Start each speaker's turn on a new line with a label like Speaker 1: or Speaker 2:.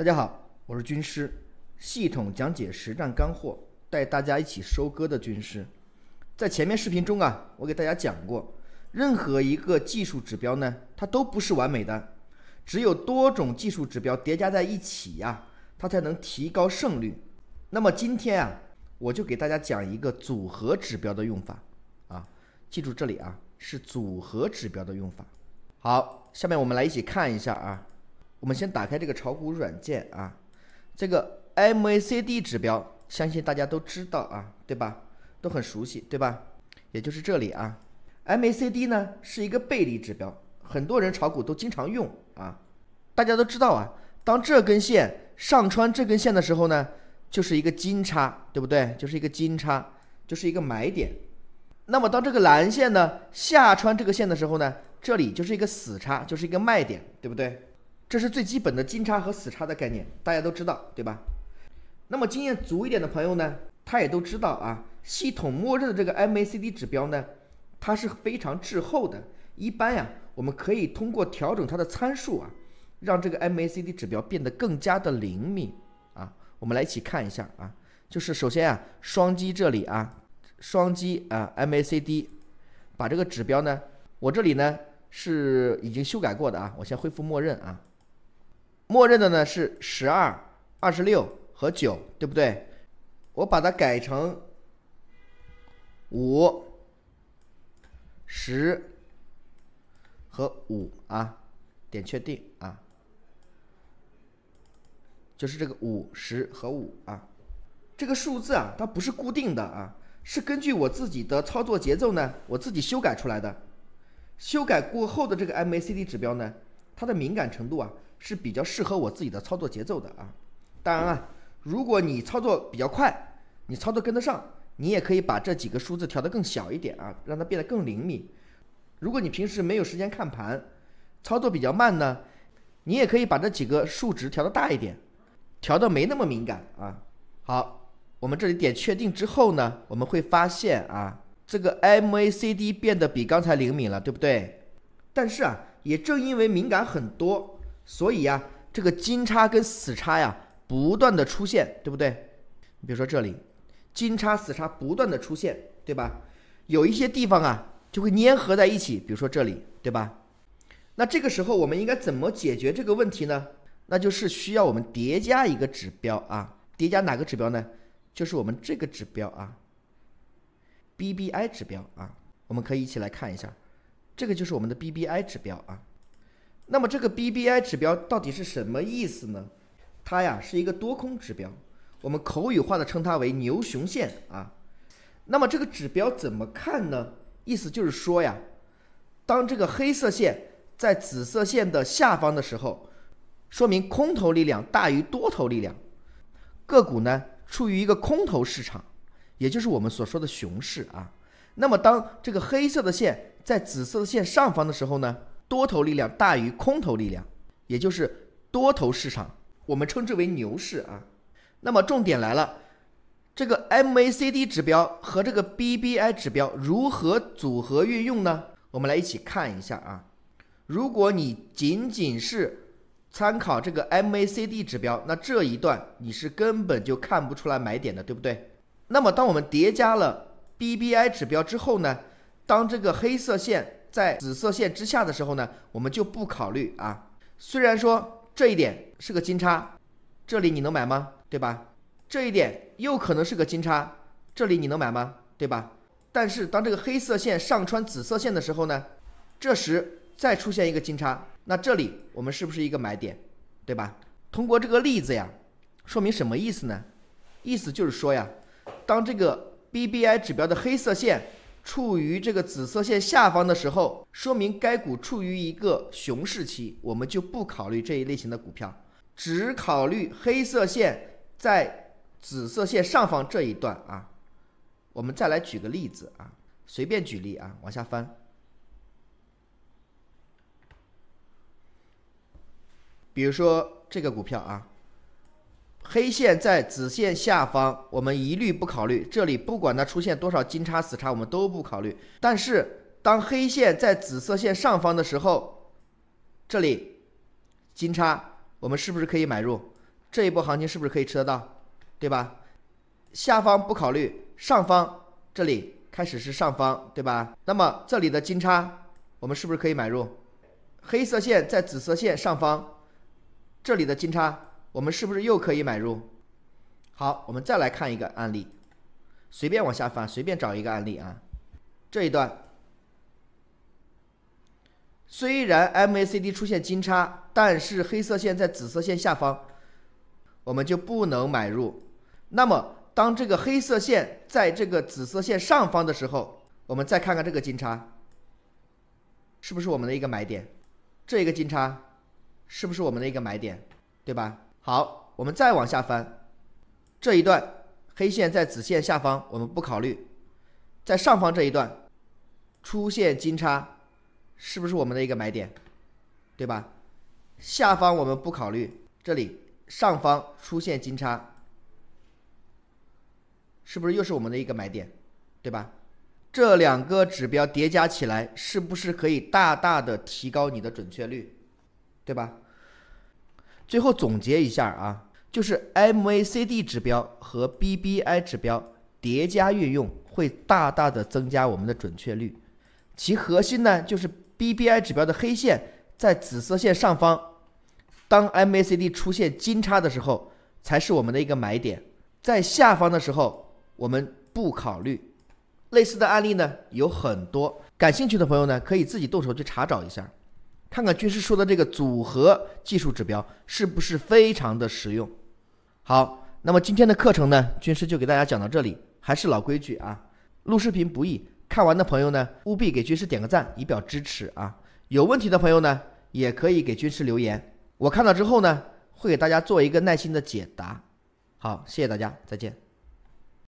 Speaker 1: 大家好，我是军师，系统讲解实战干货，带大家一起收割的军师。在前面视频中啊，我给大家讲过，任何一个技术指标呢，它都不是完美的，只有多种技术指标叠加在一起呀，它才能提高胜率。那么今天啊，我就给大家讲一个组合指标的用法啊，记住这里啊，是组合指标的用法。好，下面我们来一起看一下啊。我们先打开这个炒股软件啊，这个 MACD 指标相信大家都知道啊，对吧？都很熟悉，对吧？也就是这里啊，MACD 呢是一个背离指标，很多人炒股都经常用啊。大家都知道啊，当这根线上穿这根线的时候呢，就是一个金叉，对不对？就是一个金叉，就是一个买点。那么当这个蓝线呢下穿这个线的时候呢，这里就是一个死叉，就是一个卖点，对不对？这是最基本的金叉和死叉的概念，大家都知道，对吧？那么经验足一点的朋友呢，他也都知道啊。系统默认的这个 MACD 指标呢，它是非常滞后的。一般呀，我们可以通过调整它的参数啊，让这个 MACD 指标变得更加的灵敏啊。我们来一起看一下啊，就是首先啊，双击这里啊，双击啊 MACD，把这个指标呢，我这里呢是已经修改过的啊，我先恢复默认啊。默认的呢是十二、二十六和九，对不对？我把它改成五、十和五啊，点确定啊，就是这个五十和五啊，这个数字啊，它不是固定的啊，是根据我自己的操作节奏呢，我自己修改出来的。修改过后的这个 MACD 指标呢，它的敏感程度啊。是比较适合我自己的操作节奏的啊。当然了，如果你操作比较快，你操作跟得上，你也可以把这几个数字调得更小一点啊，让它变得更灵敏。如果你平时没有时间看盘，操作比较慢呢，你也可以把这几个数值调得大一点，调得没那么敏感啊。好，我们这里点确定之后呢，我们会发现啊，这个 MACD 变得比刚才灵敏了，对不对？但是啊，也正因为敏感很多。所以呀，这个金叉跟死叉呀，不断的出现，对不对？你比如说这里，金叉死叉不断的出现，对吧？有一些地方啊，就会粘合在一起，比如说这里，对吧？那这个时候我们应该怎么解决这个问题呢？那就是需要我们叠加一个指标啊，叠加哪个指标呢？就是我们这个指标啊，BBI 指标啊，我们可以一起来看一下，这个就是我们的 BBI 指标啊。那么这个 BBI 指标到底是什么意思呢？它呀是一个多空指标，我们口语化的称它为牛熊线啊。那么这个指标怎么看呢？意思就是说呀，当这个黑色线在紫色线的下方的时候，说明空头力量大于多头力量，个股呢处于一个空头市场，也就是我们所说的熊市啊。那么当这个黑色的线在紫色的线上方的时候呢？多头力量大于空头力量，也就是多头市场，我们称之为牛市啊。那么重点来了，这个 MACD 指标和这个 BBI 指标如何组合运用呢？我们来一起看一下啊。如果你仅仅是参考这个 MACD 指标，那这一段你是根本就看不出来买点的，对不对？那么当我们叠加了 BBI 指标之后呢，当这个黑色线。在紫色线之下的时候呢，我们就不考虑啊。虽然说这一点是个金叉，这里你能买吗？对吧？这一点又可能是个金叉，这里你能买吗？对吧？但是当这个黑色线上穿紫色线的时候呢，这时再出现一个金叉，那这里我们是不是一个买点？对吧？通过这个例子呀，说明什么意思呢？意思就是说呀，当这个 B B I 指标的黑色线。处于这个紫色线下方的时候，说明该股处于一个熊市期，我们就不考虑这一类型的股票，只考虑黑色线在紫色线上方这一段啊。我们再来举个例子啊，随便举例啊，往下翻。比如说这个股票啊。黑线在紫线下方，我们一律不考虑。这里不管它出现多少金叉死叉，我们都不考虑。但是当黑线在紫色线上方的时候，这里金叉，我们是不是可以买入？这一波行情是不是可以吃得到？对吧？下方不考虑，上方这里开始是上方，对吧？那么这里的金叉，我们是不是可以买入？黑色线在紫色线上方，这里的金叉。我们是不是又可以买入？好，我们再来看一个案例，随便往下翻，随便找一个案例啊。这一段虽然 MACD 出现金叉，但是黑色线在紫色线下方，我们就不能买入。那么，当这个黑色线在这个紫色线上方的时候，我们再看看这个金叉，是不是我们的一个买点？这一个金叉是不是我们的一个买点？对吧？好，我们再往下翻，这一段黑线在子线下方，我们不考虑，在上方这一段出现金叉，是不是我们的一个买点，对吧？下方我们不考虑，这里上方出现金叉，是不是又是我们的一个买点，对吧？这两个指标叠加起来，是不是可以大大的提高你的准确率，对吧？最后总结一下啊，就是 MACD 指标和 BBI 指标叠加运用会大大的增加我们的准确率，其核心呢就是 BBI 指标的黑线在紫色线上方，当 MACD 出现金叉的时候才是我们的一个买点，在下方的时候我们不考虑。类似的案例呢有很多，感兴趣的朋友呢可以自己动手去查找一下。看看军师说的这个组合技术指标是不是非常的实用？好，那么今天的课程呢，军师就给大家讲到这里。还是老规矩啊，录视频不易，看完的朋友呢，务必给军师点个赞，以表支持啊。有问题的朋友呢，也可以给军师留言，我看到之后呢，会给大家做一个耐心的解答。好，谢谢大家，再见。